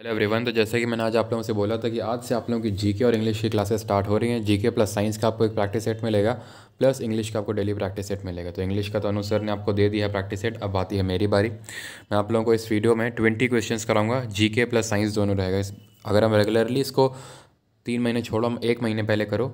hello everyone तो जैसे कि मैंने आज आप लोगों से बोला था कि आज से आप लोगों की जीके और इंग्लिश की क्लासेस स्टार्ट हो रही हैं जीके प्लस साइंस का आपको एक प्रैक्टिस सेट मिलेगा प्लस इंग्लिश का आपको डेली प्रैक्टिस सेट मिलेगा तो इंग्लिश का तो अनुसर ने आपको दे दिया है प्रैक्टिस सेट अब आती है मेरी बारी मैं आप लोगों को इस वीडियो में ट्वेंटी क्वेश्चन कराऊंगा जी प्लस साइंस दोनों रहेगा अगर हम रेगुलरली इसको तीन महीने छोड़ो एक महीने पहले करो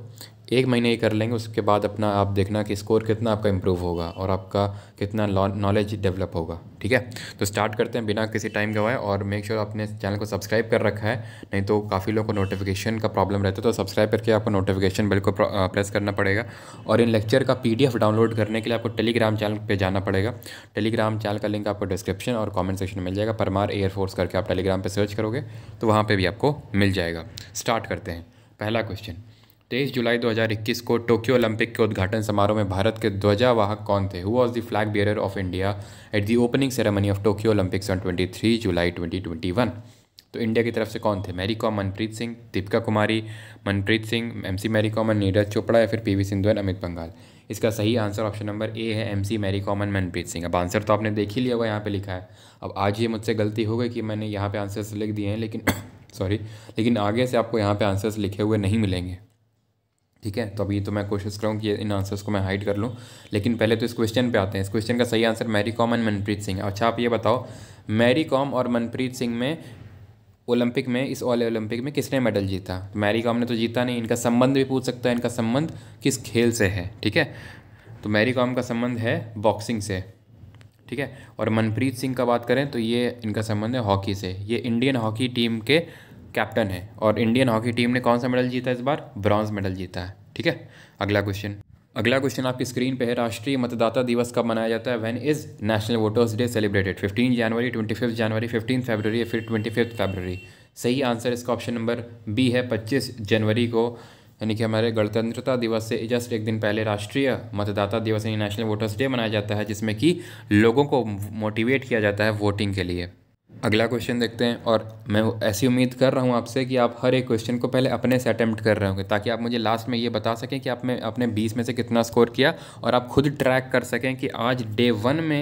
एक महीने ही कर लेंगे उसके बाद अपना आप देखना कि स्कोर कितना आपका इम्प्रूव होगा और आपका कितना नॉलेज डेवलप होगा ठीक है तो स्टार्ट करते हैं बिना किसी टाइम गवाए और मेक श्योर sure आपने चैनल को सब्सक्राइब कर रखा है नहीं तो काफ़ी लोगों को नोटिफिकेशन का प्रॉब्लम रहता है तो सब्सक्राइब करके आपको नोटिफिकेशन बिल को प्रेस करना पड़ेगा और इन लेक्चर का पी डाउनलोड करने के लिए आपको टेलीग्राम चैनल पर जाना पड़ेगा टेलीग्राम चैनल का लिंक आपको डिस्क्रिप्शन और कॉमेंट सेक्शन में मिल जाएगा परमार एयरफोर्स करके आप टेलीग्राम पर सर्च करोगे तो वहाँ पर भी आपको मिल जाएगा स्टार्ट करते हैं पहला क्वेश्चन तेईस जुलाई 2021 को टोक्यो ओलंपिक के उद्घाटन समारोह में भारत के ध्वजावाहक कौन थे who was the flag bearer of India at the opening ceremony of Tokyo Olympics on 23 July 2021 तो इंडिया की तरफ से कौन थे मैरी कॉम मनप्रीत सिंह दीपिका कुमारी मनप्रीत सिंह एम सी मैरी कॉमन नीरज चोपड़ा या फिर P V Sindhu and Amit Panghal इसका सही आंसर ऑप्शन नंबर ए है एम सी मैरी कॉमन मनप्रीत सिंह अब आंसर तो आपने देख ही लिया हुआ यहाँ पे लिखा है अब आज ये मुझसे गलती हो गई कि मैंने यहाँ पे आंसर्स लिख दिए हैं लेकिन सॉरी लेकिन आगे से आपको यहाँ पे आंसर्स लिखे हुए नहीं मिलेंगे ठीक है तो अभी तो मैं कोशिश करूँ कि इन आंसर्स को मैं हाइड कर लूँ लेकिन पहले तो इस क्वेश्चन पे आते हैं इस क्वेश्चन का सही आंसर मैरी कॉम एंड मनप्रीत सिंह अच्छा आप ये बताओ मैरी कॉम और मनप्रीत सिंह में ओलंपिक में इस ऑल ओलंपिक में किसने मेडल जीता मैरी तो कॉम ने तो जीता नहीं इनका संबंध भी पूछ सकता है इनका संबंध किस खेल से है ठीक है तो मैरी कॉम का संबंध है बॉक्सिंग से ठीक है और मनप्रीत सिंह का बात करें तो ये इनका संबंध है हॉकी से ये इंडियन हॉकी टीम के कैप्टन है और इंडियन हॉकी टीम ने कौन सा मेडल जीता इस बार ब्रॉन्ज मेडल जीता है ठीक है अगला क्वेश्चन अगला क्वेश्चन आपकी स्क्रीन पे है राष्ट्रीय मतदाता दिवस कब मनाया जाता है when is national voters day celebrated 15 January 25 January 15 February या फिर 25 फरवरी सही आंसर इसका ऑप्शन नंबर बी है 25 जनवरी को यानी कि हमारे गणतंत्रता दिवस से जस्ट एक दिन पहले राष्ट्रीय मतदाता दिवस यानी नेशनल वोटर्स डे मनाया जाता है जिसमें कि लोगों को मोटिवेट किया जाता है वोटिंग के लिए अगला क्वेश्चन देखते हैं और मैं ऐसी उम्मीद कर रहा हूँ आपसे कि आप हर एक क्वेश्चन को पहले अपने से अटैम्प्ट कर रहे होंगे ताकि आप मुझे लास्ट में ये बता सकें कि आपने अपने बीस में से कितना स्कोर किया और आप खुद ट्रैक कर सकें कि आज डे वन में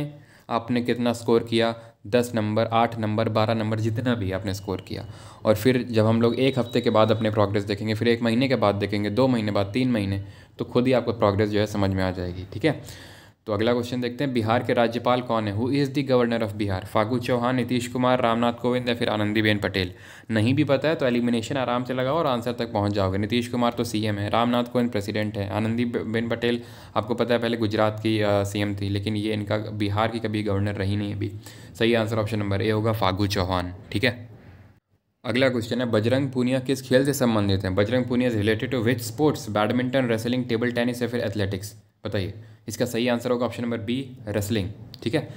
आपने कितना स्कोर किया दस नंबर आठ नंबर बारह नंबर जितना भी आपने स्कोर किया और फिर जब हम लोग एक हफ्ते के बाद अपने प्रोग्रेस देखेंगे फिर एक महीने के बाद देखेंगे दो महीने बाद तीन महीने तो खुद ही आपको प्रोग्रेस जो है समझ में आ जाएगी ठीक है तो अगला क्वेश्चन देखते हैं बिहार के राज्यपाल कौन है who is the governor of Bihar Phagu Chauhan Nitish Kumar Ramnath Kovind या फिर आनंदीबेन पटेल नहीं भी पता है तो एलिमिनेशन आराम से लगाओ और आंसर तक पहुंच जाओगे नीतीश कुमार तो सीएम है रामनाथ कोविंद प्रेसिडेंट है आनंदीबेन पटेल आपको पता है पहले गुजरात की सीएम थी लेकिन ये इनका बिहार की कभी गवर्नर रही नहीं अभी सही आंसर ऑप्शन नंबर ए होगा फागू चौहान ठीक है अगला क्वेश्चन है बजरंग पूनिया किस खेल से संबंधित हैं Bajrang Punia is related to which sports badminton wrestling table tennis या फिर एथलेटिक्स बताइए इसका सही आंसर होगा ऑप्शन नंबर बी रेसलिंग ठीक है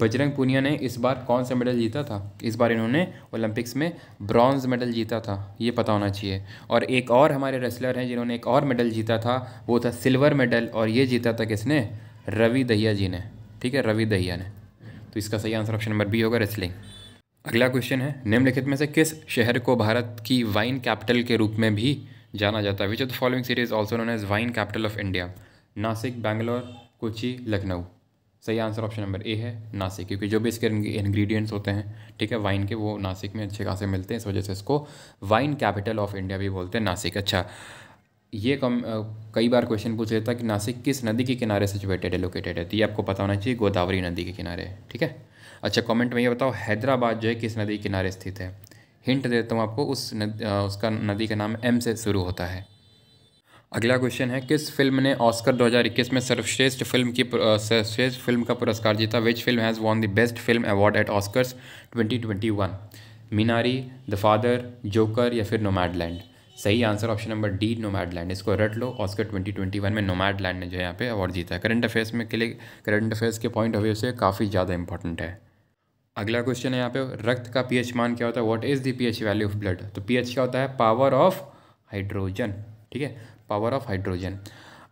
बजरंग पुनिया ने इस बार कौन सा मेडल जीता था इस बार इन्होंने ओलंपिक्स में ब्रॉन्ज मेडल जीता था ये पता होना चाहिए और एक और हमारे रेसलर हैं जिन्होंने एक और मेडल जीता था वो था सिल्वर मेडल और ये जीता था किसने रवि दहिया जी ने ठीक है रवि दहिया ने तो इसका सही आंसर ऑप्शन नंबर बी होगा रेसलिंग अगला क्वेश्चन है निम्नलिखित में से किस शहर को भारत की वाइन कैपिटल के रूप में भी जाना जाता है which of the following cities also known as wine capital of India Nashik Bangalore Kochi Lucknow सही आंसर ऑप्शन नंबर ए है नासिक क्योंकि जो भी इसके इंग्रेडिएंट्स होते हैं ठीक है वाइन के वो नासिक में अच्छे खासे मिलते हैं इस वजह से इसको वाइन कैपिटल ऑफ इंडिया भी बोलते हैं नासिक अच्छा ये कम कई बार क्वेश्चन पूछ लेता है कि नासिक किस नदी के किनारे सिचुएटेड है लोकेटेड है तो ये आपको पता होना चाहिए गोदावरी नदी के किनारे ठीक है अच्छा कमेंट में ये बताओ हैदराबाद जो है किस नदी के किनारे स्थित है हिंट देता हूँ आपको उस नद, उसका नदी का नाम एम से शुरू होता है अगला क्वेश्चन है किस फिल्म ने ऑस्कर 2021 में सर्वश्रेष्ठ फिल्म की सर्वश्रेष्ठ फिल्म का पुरस्कार जीता which film has won the best film award at Oscars 2021 Minari the Father Joker या फिर नोमैडलैंड सही answer option number D Nomadland इसको रट लो ऑस्कर 2021 में नोमैडलैंड ने जो है यहाँ पे अवार्ड जीता है करंट अफेयर्स में के लिए करंट अफेयर्स के पॉइंट ऑफ व्यू से काफ़ी ज़्यादा इंपॉर्टेंट है अगला क्वेश्चन है यहाँ पे रक्त का पीएच मान क्या होता है what is the pH value of blood तो पीएच क्या होता है पावर ऑफ हाइड्रोजन ठीक है पावर ऑफ हाइड्रोजन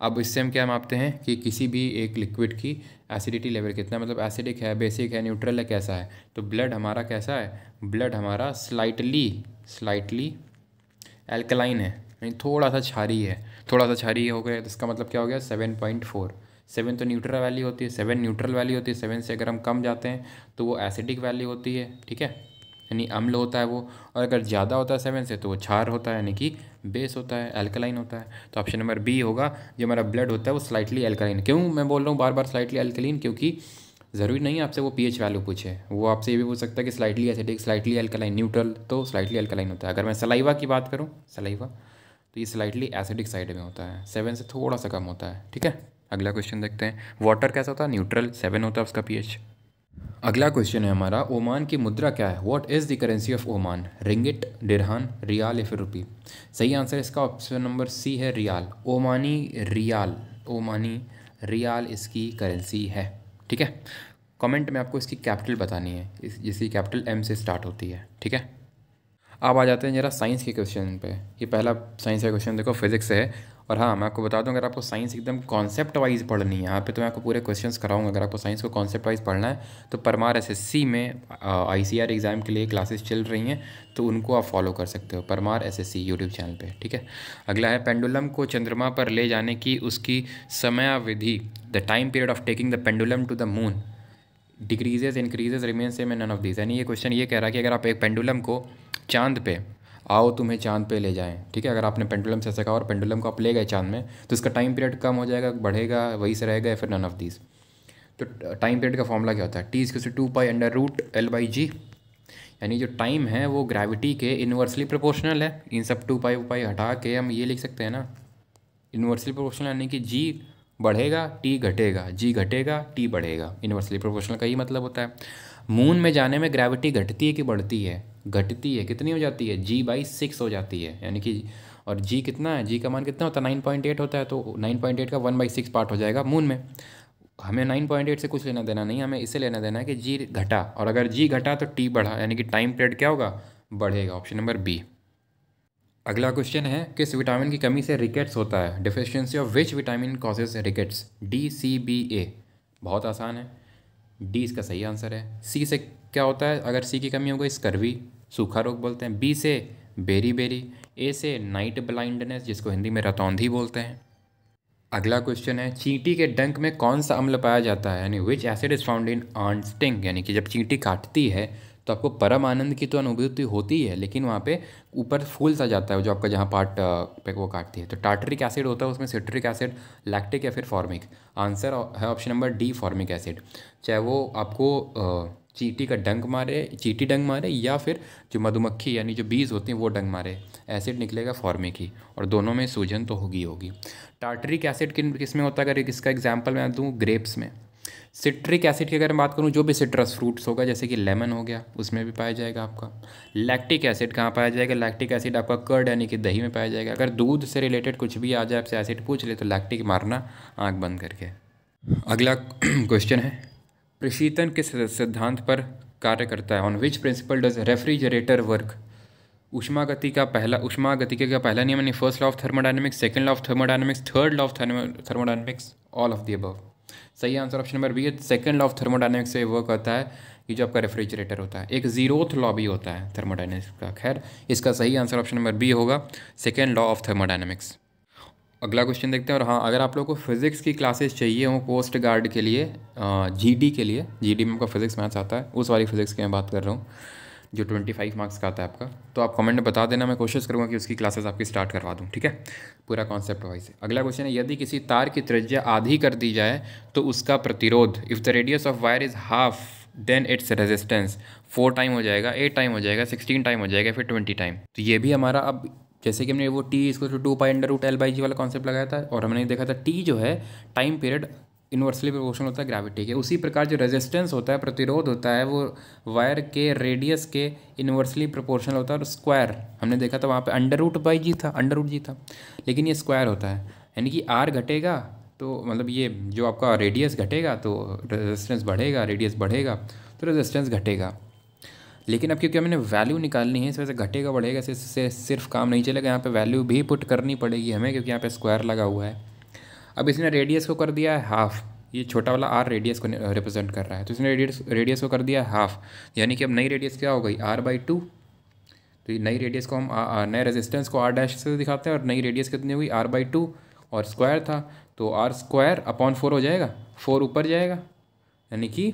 अब इससे हम क्या मापते हैं कि किसी भी एक लिक्विड की एसिडिटी लेवल कितना मतलब एसिडिक है बेसिक है न्यूट्रल है कैसा है तो ब्लड हमारा कैसा है ब्लड हमारा स्लाइटली स्लाइटली एल्कलाइन है यानी थोड़ा सा छारी है थोड़ा सा छारी हो गया तो इसका मतलब क्या हो गया सेवन पॉइंट फोर सेवन तो न्यूट्रल वैल्यू होती है सेवन न्यूट्रल वैल्यू होती है सेवन से अगर हम कम जाते हैं तो वो एसिडिक वैल्यू होती है ठीक है यानी अम्ल होता है वो और अगर ज़्यादा होता है सेवन से तो वो छार होता है यानी कि बेस होता है एल्कलाइन होता है तो ऑप्शन नंबर बी होगा जो हमारा ब्लड होता है वो स्लाइटली एल्कलाइन क्यों मैं बोल रहा हूँ बार बार स्लाइटली एल्कलाइन क्योंकि ज़रूरी नहीं है आपसे वो एच वैल्यू पूछे वो आपसे ये भी पूछ सकता है कि slightly acidic slightly alkaline neutral तो स्लाइटली अल्कलाइन होता है अगर मैं सलाइवा की बात करूँ सलाइवा तो ये स्लाइटली एसिडिक साइड में होता है सेवन से थोड़ा सा कम होता है ठीक है अगला क्वेश्चन देखते हैं वाटर कैसा होता है न्यूट्रल सेवन होता है उसका पीएच अगला क्वेश्चन है हमारा ओमान की मुद्रा क्या है what is the currency of Oman ringgit dirham riyal या फिर रुपी सही आंसर इसका ऑप्शन नंबर सी है रियाल ओमानी रियाल ओमानी रियाल इसकी करेंसी है ठीक है कमेंट में आपको इसकी कैपिटल बतानी है जिसकी कैपिटल एम से स्टार्ट होती है ठीक है अब आ जाते हैं जरा साइंस के क्वेश्चन पे ये पहला साइंस का क्वेश्चन देखो फिजिक्स है और हाँ मैं आपको बता दूँ अगर आपको साइंस एकदम कॉन्सेप्ट वाइज पढ़नी है यहाँ पे तो मैं आपको पूरे क्वेश्चन कराऊंगा अगर आपको साइंस को कॉन्सेप्ट वाइज पढ़ना है तो परमार एस में आई एग्ज़ाम के लिए क्लासेस चल रही हैं तो उनको आप फॉलो कर सकते हो परमार एस यूट्यूब चैनल पर ठीक है अगला है पेंडुलम को चंद्रमा पर ले जाने की उसकी समयावधि the time period of taking the pendulum to the moon decreases increases remain same and none of this यानी ये क्वेश्चन ये कह रहा है कि अगर आप एक पेंडुलम को चांद पे आओ तुम्हें चांद पे ले जाएं ठीक है अगर आपने पेंडुलम से सका कहा और पेंडुलम को आप ले गए चांद में तो इसका टाइम पीरियड कम हो जाएगा बढ़ेगा वही से रहेगा फिर नन ऑफ दिस तो टाइम पीरियड का फॉर्मूला क्या होता है T is two pi under root L by G यानी जो टाइम है वो ग्रेविटी के इन्वर्सली प्रोपोर्शनल है इन सब टू पाई पाई हटा के हम ये लिख सकते हैं ना इन्वर्सली प्रोपोर्शनल यानी कि जी बढ़ेगा टी घटेगा जी घटेगा टी बढ़ेगा इन्वर्सली प्रोपोर्शनल का ही मतलब होता है मून में जाने में ग्रेविटी घटती है कि बढ़ती है घटती है कितनी हो जाती है जी बाई सिक्स हो जाती है यानी कि और जी कितना है जी का मान कितना होता है नाइन पॉइंट एट होता है तो नाइन पॉइंट एट का वन बाई सिक्स पार्ट हो जाएगा मून में हमें नाइन पॉइंट एट से कुछ लेना देना नहीं हमें इसे लेना देना है कि जी घटा और अगर जी घटा तो टी बढ़ा यानी कि टाइम पीरियड क्या होगा बढ़ेगा ऑप्शन नंबर बी अगला क्वेश्चन है किस विटामिन की कमी से रिकेट्स होता है deficiency of which vitamin causes rickets D C B A बहुत आसान है डी इसका सही आंसर है सी से क्या होता है अगर सी की कमी होगा स्कर्वी सूखा रोग बोलते हैं बी से बेरी बेरी ए से नाइट ब्लाइंडनेस जिसको हिंदी में रतौंधी बोलते हैं अगला क्वेश्चन है चींटी के डंक में कौन सा अम्ल पाया जाता है यानी which acid is found in ant sting यानी कि जब चींटी काटती है तो आपको परम आनंद की तो अनुभूति होती है लेकिन वहाँ पे ऊपर फूल सा जाता है जो आपका जहाँ पार्ट पे वो काटती है तो टार्टरिक एसिड होता है उसमें सिट्रिक एसिड लैक्टिक या फिर फॉर्मिक आंसर है option number D formic acid चाहे वो आपको चीटी का डंग मारे चीटी डंग मारे या फिर जो मधुमक्खी यानी जो बीज होते हैं वो डंग मारे एसिड निकलेगा फॉर्मिक ही और दोनों में सूजन तो होगी होगी टार्टरिक एसिड किन किस में होता है अगर इसका एग्जाम्पल मैं दूँ ग्रेप्स में सिट्रिक एसिड की अगर मैं बात करूँ जो भी सिट्रस फ्रूट्स होगा जैसे कि लेमन हो गया उसमें भी पाया जाएगा आपका लैक्टिक एसिड कहाँ पाया जाएगा लैक्टिक एसिड आपका कर्ड यानी कि दही में पाया जाएगा अगर दूध से रिलेटेड कुछ भी आ जाए आपसे एसिड पूछ ले तो लैक्टिक मारना आँख बंद करके अगला क्वेश्चन है प्रशीतन किस सिद्धांत पर कार्य करता है on which principle does refrigerator work उष्मा गति का पहला उष्मा गति का पहला नियम यानी first law of thermodynamics second law of thermodynamics third law of thermodynamics all of the above सही आंसर ऑप्शन नंबर बी है सेकेंड लॉ ऑफ थर्मोडाइनमिक्स से वो कहता है कि जो आपका रेफ्रिजरेटर होता है एक जीरोथ लॉ भी होता है थर्मोडाइनमिक्स का खैर इसका सही आंसर ऑप्शन नंबर बी होगा सेकेंड लॉ ऑफ थर्मोडाइनमिक्स अगला क्वेश्चन देखते हैं और हाँ अगर आप लोग को फिजिक्स की क्लासेस चाहिए हों कोस्ट गार्ड के लिए जी के लिए जी में आपका फिजिक्स मैथ्स आता है उस वाली फिजिक्स की मैं बात कर रहा हूँ जो ट्वेंटी फाइव मार्क्स का आता है आपका तो आप कमेंट में बता देना मैं कोशिश करूँगा कि उसकी क्लासेस आपकी स्टार्ट करवा दूँ ठीक है पूरा कॉन्सेप्ट वाइज अगला क्वेश्चन है यदि किसी तार की त्रिज्या आधी कर दी जाए तो उसका प्रतिरोध if the radius of wire is half then its resistance four time हो जाएगा एट टाइम हो जाएगा सिक्सटीन टाइम हो जाएगा फिर ट्वेंटी टाइम तो ये भी हमारा अब जैसे कि हमने वो टी इसको two pi under root L by G वाला कॉन्सेप्ट लगाया था और हमने देखा था टी जो है टाइम पीरियड इन्वर्सली प्रोपोर्शनल होता है ग्रेविटी के उसी प्रकार जो रेजिस्टेंस होता है प्रतिरोध होता है वो वायर के रेडियस के इन्वर्सली प्रोपोर्शनल होता है और स्क्वायर हमने देखा था वहाँ पे अंडर रूट बाई जी था अंडर रूट जी था लेकिन ये स्क्वायर होता है यानी कि आर घटेगा तो मतलब ये जो आपका रेडियस घटेगा तो रेजिस्टेंस बढ़ेगा रेडियस बढ़ेगा तो रेजिस्टेंस घटेगा लेकिन अब क्योंकि हमने वैल्यू निकालनी है इस वजह से घटेगा बढ़ेगा इससे सिर्फ काम नहीं चलेगा यहाँ पे वैल्यू भी पुट करनी पड़ेगी हमें क्योंकि यहाँ पे स्क्वायर लगा हुआ है अब इसने रेडियस को कर दिया है हाफ़ ये छोटा वाला आर रेडियस को रिप्रेजेंट कर रहा है तो इसने रेडियस रेडियस को कर दिया हाफ यानी कि अब नई रेडियस क्या हो गई आर बाई टू तो ये नई रेडियस को हम नए रेजिस्टेंस को आर डैश से दिखाते हैं और नई रेडियस कितनी हुई आर बाई टू और स्क्वायर था तो आर स्क्वायर अपॉन फोर हो जाएगा फोर ऊपर जाएगा यानी कि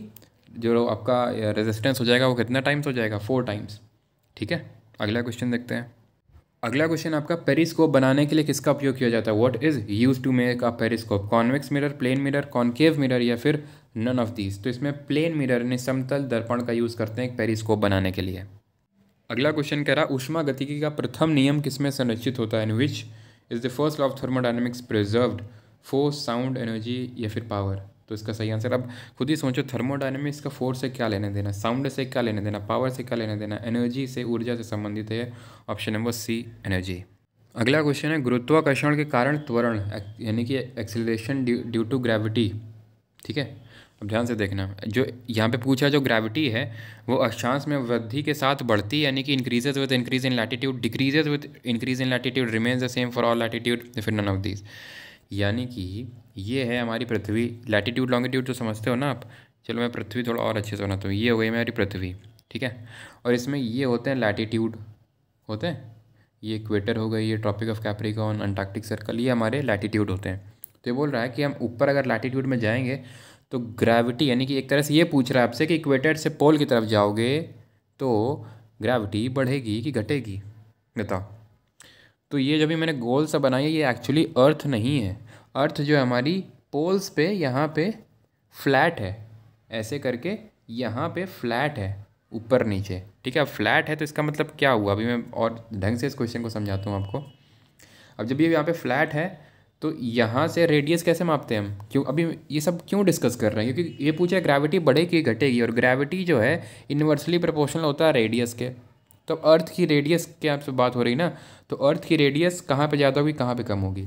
जो आपका रेजिस्टेंस हो जाएगा वो कितना टाइम्स हो जाएगा फोर टाइम्स ठीक है अगला क्वेश्चन देखते हैं अगला क्वेश्चन आपका पेरिस्कोप बनाने के लिए किसका उपयोग किया जाता है what is use to make a periscope convex mirror plane mirror concave mirror या फिर नन ऑफ दीज तो इसमें प्लेन मिरर ने समतल दर्पण का यूज़ करते हैं एक पेरिस्कोप बनाने के लिए अगला क्वेश्चन कह रहा है उष्मा गतिकी का प्रथम नियम किसमें संरक्षित होता है in which is the first law of thermodynamics preserved force sound energy या फिर पावर तो इसका सही आंसर अब खुद ही सोचो थर्मोडाइनमिक्स का फोर्स से क्या लेने देना साउंड से क्या लेने देना पावर से क्या लेने देना एनर्जी से ऊर्जा से संबंधित है ऑप्शन नंबर सी एनर्जी अगला क्वेश्चन है गुरुत्वाकर्षण के कारण त्वरण यानी कि एक्सिलेशन ड्यू टू ग्रेविटी ठीक है अब ध्यान से देखना जो यहाँ पे पूछा जो ग्रेविटी है वो अक्षांश में वृद्धि के साथ बढ़ती यानी कि increases with increase in latitude decreases with increase in latitude remains the same for all latitude फिर नन ऑफ दीज यानी कि ये है हमारी पृथ्वी लैटिट्यूड लॉन्गिट्यूड तो समझते हो ना आप चलो मैं पृथ्वी थोड़ा और अच्छे से बनाता हूँ ये हो गई मेरी पृथ्वी ठीक है और इसमें ये होते हैं लैटिट्यूड होते हैं ये इक्वेटर हो गई ये tropic of Capricorn Antarctic circle ये हमारे लैटिट्यूड होते हैं तो ये बोल रहा है कि हम ऊपर अगर लैटिट्यूड में जाएंगे तो ग्रेविटी यानी कि एक तरह से ये पूछ रहा है आपसे कि इक्वेटर से पोल की तरफ जाओगे तो ग्रेविटी बढ़ेगी कि घटेगी बताओ तो ये जब भी मैंने गोल सा बनाया ये एक्चुअली अर्थ नहीं है अर्थ जो है हमारी पोल्स पे यहाँ पे फ्लैट है ऐसे करके यहाँ पे फ्लैट है ऊपर नीचे ठीक है अब फ्लैट है तो इसका मतलब क्या हुआ अभी मैं और ढंग से इस क्वेश्चन को समझाता हूँ आपको अब जब ये यहाँ पे फ्लैट है तो यहाँ से रेडियस कैसे मापते हैं हम क्यों अभी ये सब क्यों डिस्कस कर रहे हैं क्योंकि ये पूछा ग्रेविटी बढ़ेगी घटेगी और ग्रेविटी जो है इन्वर्सली प्रपोर्शनल होता है रेडियस के तो अर्थ की रेडियस के आपसे बात हो रही ना तो अर्थ की रेडियस कहाँ पे ज़्यादा होगी कहाँ पे कम होगी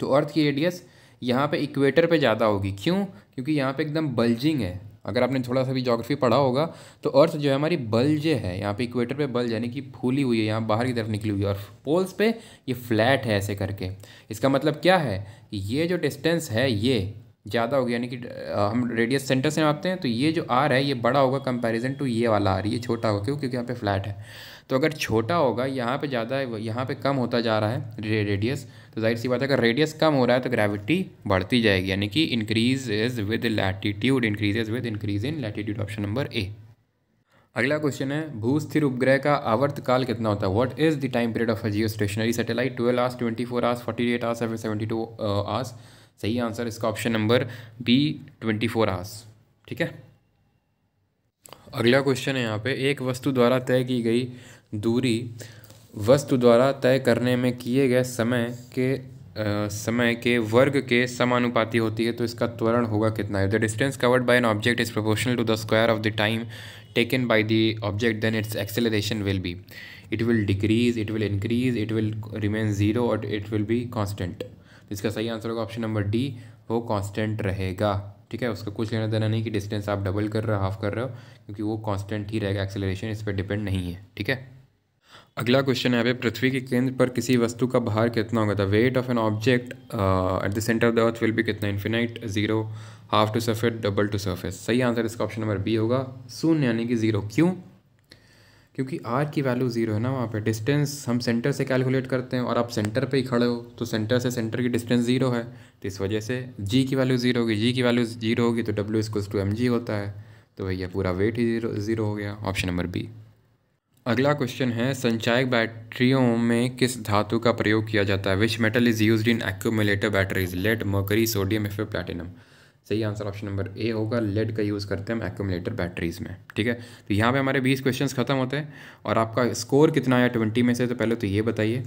तो अर्थ की रेडियस यहाँ पे इक्वेटर पे ज़्यादा होगी क्यों क्योंकि यहाँ पे एकदम बल्जिंग है अगर आपने थोड़ा सा भी जोग्राफी पढ़ा होगा तो अर्थ जो है हमारी बल्ज है यहाँ पे इक्वेटर पे बल्ज यानी कि फूली हुई है यहाँ बाहर की तरफ निकली हुई है और पोल्स पे ये फ्लैट है ऐसे करके इसका मतलब क्या है कि ये जो डिस्टेंस है ये ज़्यादा होगी यानी कि हम रेडियस सेंटर से मापते हैं तो ये जो आर है ये बड़ा होगा कंपैरिजन टू ये वाला आर ये छोटा होगा क्यों क्योंकि यहाँ पे फ्लैट है तो अगर छोटा होगा यहाँ पे ज़्यादा यहाँ पे कम होता जा रहा है रे, रेडियस तो जाहिर सी बात है अगर रेडियस कम हो रहा है तो ग्रेविटी बढ़ती जाएगी यानी कि increases with latitude is with increase in latitude option number A अगला क्वेश्चन है भूस्थिर उपग्रह का आवर्त काल कितना होता है what is the time period of a geostationary satellite twelve hours twenty four hours forty eight hours seventy two hours सही आंसर इसका option number B twenty four hours ठीक है अगला क्वेश्चन है यहाँ पे एक वस्तु द्वारा तय की गई दूरी वस्तु द्वारा तय करने में किए गए समय के आ, समय के वर्ग के समानुपाती होती है तो इसका त्वरण होगा कितना है the distance covered by an object is proportional to the square of the time taken by the object then its acceleration will be it will decrease it will increase it will remain zero और it will be constant इसका सही answer होगा option number D वो constant रहेगा ठीक है उसका कुछ लेना देना नहीं कि डिस्टेंस आप डबल कर रहे हो हाफ कर रहे हो क्योंकि वो कांस्टेंट ही रहेगा एक्सेलरेशन इस पर डिपेंड नहीं है ठीक है अगला क्वेश्चन है अभी पृथ्वी के केंद्र पर किसी वस्तु का भार कितना होगा the weight of an object at the centre of the earth will भी कितना infinite zero half to surface double to surface सही आंसर इसका ऑप्शन नंबर बी होगा शून्य यानी कि जीरो क्यों क्योंकि आर की वैल्यू ज़ीरो है ना वहाँ पे डिस्टेंस हम सेंटर से कैलकुलेट करते हैं और आप सेंटर पे ही खड़े हो तो सेंटर से सेंटर की डिस्टेंस ज़ीरो है तो इस वजह से जी की वैल्यू ज़ीरो होगी जी की वैल्यू ज़ीरो होगी तो W equals to M G होता है तो भैया पूरा वेट ही ज़ीरो ज़ीरो हो गया ऑप्शन नंबर बी अगला क्वेश्चन है संचायक बैटरियों में किस धातु का प्रयोग किया जाता है which metal is use in accumulator batteries lead mercury sodium F platinum सही आंसर ऑप्शन नंबर ए होगा लेड का यूज़ करते हैं हम एक्मलेटर बैटरीज़ में ठीक है तो यहाँ पे हमारे 20 क्वेश्चंस ख़त्म होते हैं और आपका स्कोर कितना है 20 में से तो पहले तो ये बताइए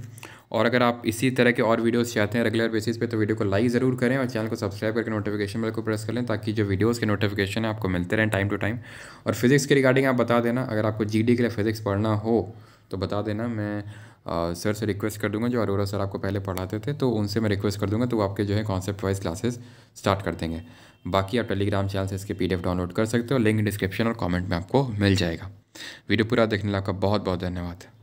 और अगर आप इसी तरह के और वीडियोस चाहते हैं रेगुलर बेसिस पे तो वीडियो को लाइक ज़रूर करें और चैनल को सब्सक्राइब करके नोटिफिकेशन बेल को प्रेस कर लें ताकि जो वीडियोज़ के नोटिफिकेशन है आपको मिलते रहें टाइम टू टाइम और फिज़िक्स के रिगार्डिंग आप बता देना अगर आपको जी के लिए फिज़िक्स पढ़ना हो तो बता देना मैं आ, सर से रिक्वेस्ट कर दूँगा जो अरोरा सर आपको पहले पढ़ाते थे तो उनसे मैं रिक्वेस्ट कर दूँगा तो वो आपके जो है कॉन्सेप्ट वाइज क्लासेस स्टार्ट कर देंगे बाकी आप टेलीग्राम चैनल से इसके पीडीएफ डाउनलोड कर सकते हो लिंक डिस्क्रिप्शन और कमेंट में आपको मिल जाएगा वीडियो पूरा देखने का आपका बहुत बहुत धन्यवाद